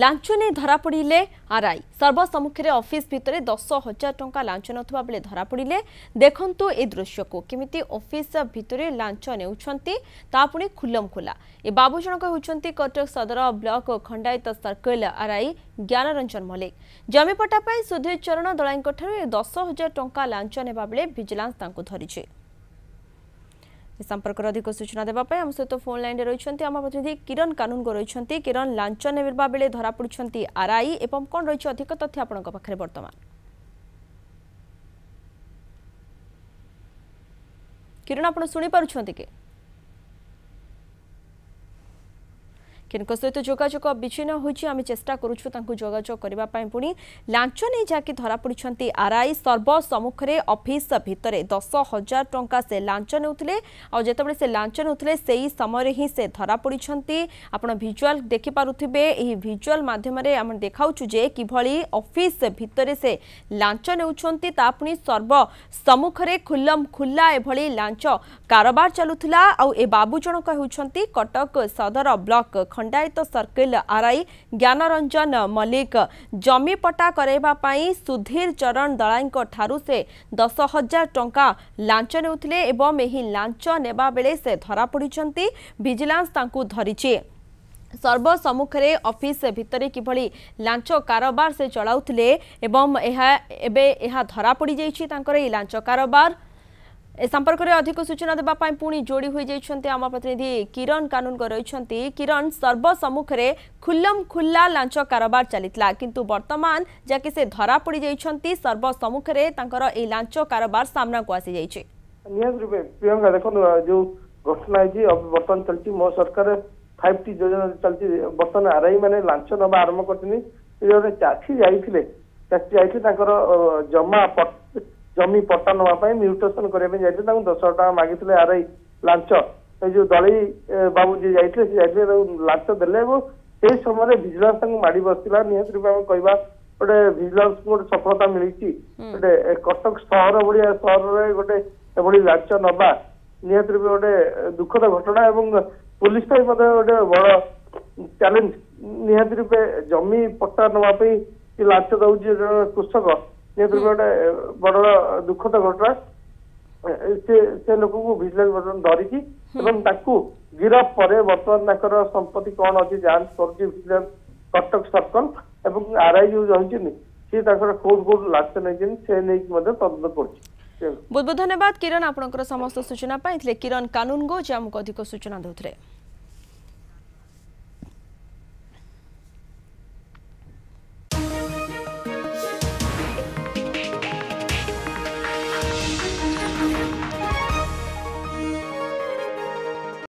ଲାଞ୍ଚ ନେଇ ଧରାପଡ଼ିଲେ ଆରଆଇ ସର୍ବସମ୍ମୁଖରେ ଅଫିସ ଭିତରେ ଦଶ ହଜାର ଟଙ୍କା ଲାଞ୍ଚ ନଥିବା ବେଳେ ଧରାପଡ଼ିଲେ ଦେଖନ୍ତୁ ଏ ଦୃଶ୍ୟକୁ କେମିତି ଅଫିସ ଭିତରେ ଲାଞ୍ଚ ନେଉଛନ୍ତି ତା ପୁଣି ଖୁଲମ ଖୁଲା ଏ ବାବୁ ଜଣକ ହେଉଛନ୍ତି Cuttack Sadar block Khandayat circle RI Gyanaranjan Mallick ଜମିପଟା ପାଇଁ ସୁଧୀର ଚରଣ ଦଳାଇଙ୍କଠାରୁ ଏ ଦଶ ହଜାର ଟଙ୍କା ଲାଞ୍ଚ ନେବା ବେଳେ ଭିଜିଲାନ୍ସ ତାଙ୍କୁ ଧରିଛି এ সম্পর্কের অধিক সূচনা দেওয়া আম সহ ফোন লাইনে রয়েছেন আমার প্রতিনিধি কিরণ কানুনগো রয়েছেন কিরণ লাঞ্চ নেওয়া বেড়ে ধরা পড়ছেন আরআই এবং কণ রয়েছে অধিক তথ্য আপনার পাখে বর্তমান কিরণ আপনার শুনে পুঁচ কি କେନକ ସହିତ ଯୋଗାଯୋଗ ବିଚ୍ଛିନ୍ନ ହୋଇଛି ଆମେ ଚେଷ୍ଟା କରୁଛୁ ତାଙ୍କୁ ଯୋଗାଯୋଗ କରିବା ପାଇଁ ପୁଣି ଲାଞ୍ଚ ନେଇ ଯାହାକି ଧରାପଡ଼ିଛନ୍ତି ଆର୍ଆଇ ସର୍ବସମ୍ମୁଖରେ ଅଫିସ୍ ଭିତରେ ଦଶ ହଜାର ଟଙ୍କା ସେ ଲାଞ୍ଚ ନେଉଥିଲେ ଆଉ ଯେତେବେଳେ ସେ ଲାଞ୍ଚ ନେଉଥିଲେ ସେଇ ସମୟରେ ହିଁ ସେ ଧରାପଡ଼ିଛନ୍ତି ଆପଣ ଭିଜୁଆଲ୍ ଦେଖିପାରୁଥିବେ ଏହି ଭିଜୁଆଲ୍ ମାଧ୍ୟମରେ ଆମେ ଦେଖାଉଛୁ ଯେ କିଭଳି ଅଫିସ୍ ଭିତରେ ସେ ଲାଞ୍ଚ ନେଉଛନ୍ତି ତା ପୁଣି ସର୍ବସମ୍ମୁଖରେ ଖୁଲମ ଖୁଲା ଏଭଳି ଲାଞ୍ଚ କାରବାର ଚାଲୁଥିଲା ଆଉ ଏ ବାବୁ ଜଣକ ହେଉଛନ୍ତି Cuttack Sadar block Khandayat circle RI Gyanaranjan Mallick ଜମିପଟା କରାଇବା ପାଇଁ ସୁଧୀର ଚରଣ ଦଳାଇଙ୍କ ଠାରୁ ସେ ଦଶ ହଜାର ଟଙ୍କା ଲାଞ୍ଚ ନେଉଥିଲେ ଏବଂ ଏହି ଲାଞ୍ଚ ନେବା ବେଳେ ସେ ଧରାପଡ଼ିଛନ୍ତି ଭିଜିଲାନ୍ସ ତାଙ୍କୁ ଧରିଛି ସର୍ବସମ୍ମୁଖରେ ଅଫିସ୍ ଭିତରେ କିଭଳି ଲାଞ୍ଚ କାରବାର ସେ ଚଳାଉଥିଲେ ଏବଂ ଏହା ଏବେ ଏହା ଧରାପଡ଼ିଯାଇଛି ତାଙ୍କର ଏହି ଲାଞ୍ଚ କାରବାର এ সম্পর্কের অধিক সূচনা দেওয়া পুঁ যোড়ি হয়ে যাই আমার প্রতিনিধি কিরণ কানুনগ রয়েছেন কিরণ সর্বসম্মুখে খুল্লম খুল্লা লাঞ্চ কারবার চালি কিন্তু বর্তমান যাকে সে ধরা পড়ি যাই সর্বসম্মুখে তাঁর এই লাঞ্চ কারবার সামনাকু আসি যাই নিহতি রূপে প্রিয়ঙ্কা দেখুন যে ঘটনা হয়েছে বর্তমান চলছে মো সরকার ফাইভ টি যোজনা চলছে বর্তমান আরআই মানে লাঞ্চ নেওয়া আরম্ভ করছেন জଣେ ଚାଷୀ ଯାଇଥିଲେ ଚାଷୀ ଯାଇଥିଲେ ତାଙ୍କର ଜମା ଜମି ପଟ୍ଟା ନେବା ପାଇଁ ମ୍ୟୁଟେସନ କରିବା ପାଇଁ ଯାଇଥିଲେ ତାଙ୍କୁ ଦଶ ହଜାର ଟଙ୍କା ମାଗିଥିଲେ ଆରଆଇ ଲାଞ୍ଚ ଏ ଯୋଉ ଦଳେଇ ବାବୁ ଯିଏ ଯାଇଥିଲେ ସେ ଯାଇଥିଲେ ତାଙ୍କୁ ଲାଞ୍ଚ ଦେଲେ ଏବଂ ସେଇ ସମୟରେ ଭିଜିଲାନ୍ସ ତାଙ୍କୁ ମାଡି ବସିଥିଲା ନିହାତି ରୂପେ ଆମେ କହିବା ଗୋଟେ ଭିଜିଲାନ୍ସକୁ ଗୋଟେ ସଫଳତା ମିଳିଛି ଗୋଟେ କଟକ ସହର ଭଳିଆ ସହରରେ ଗୋଟେ ଏଭଳି ଲାଞ୍ଚ ନବା ନିହାତି ରୂପେ ଗୋଟେ ଦୁଃଖଦ ଘଟଣା ଏବଂ ପୋଲିସ ପାଇଁ ମଧ୍ୟ ଗୋଟେ ବଡ ଚ୍ୟାଲେଞ୍ଜ ନିହାତି ରୂପେ ଜମି ପଟ୍ଟା ନେବା ପାଇଁ ଲାଞ୍ଚ ଦଉଛି ଜଣେ କୃଷକ ଯେହେତୁ ଗୋଟେ ବଡ ଦୁଃଖଦ ଘଟଣା ସେ ସେ ଲୋକଙ୍କୁ ଭିଜିଲାନ୍ସ ବର୍ତ୍ତମାନ ଧରିଛି ଏବଂ ତାକୁ ଗିରଫ ପରେ ବର୍ତ୍ତମାନ ତାଙ୍କର ସମ୍ପତ୍ତି କଣ ଅଛି ଯାଞ୍ଚ କରୁଛି ଭିଜିଲାନ୍ସ କଟକ ସର୍କଲ ଏବଂ ଆର ଆଇ ଯୋଉ ରହିଛନ୍ତି ସିଏ ତାଙ୍କର କୋଉଠି କୋଉଠି ଲାଚ ନେଇଛନ୍ତି ସେ ନେଇକି ମଧ୍ୟ ତଦନ୍ତ କରୁଛି ବହୁତ ବହୁତ ଧନ୍ୟବାଦ କିରଣ ଆପଣଙ୍କର ସମସ୍ତ ସୂଚନା ପାଇଥିଲେ କିରଣ କାନୁନଗୋ ଯେ ଆମକୁ ଅଧିକ ସୂଚନା ଦେଉଥିଲେ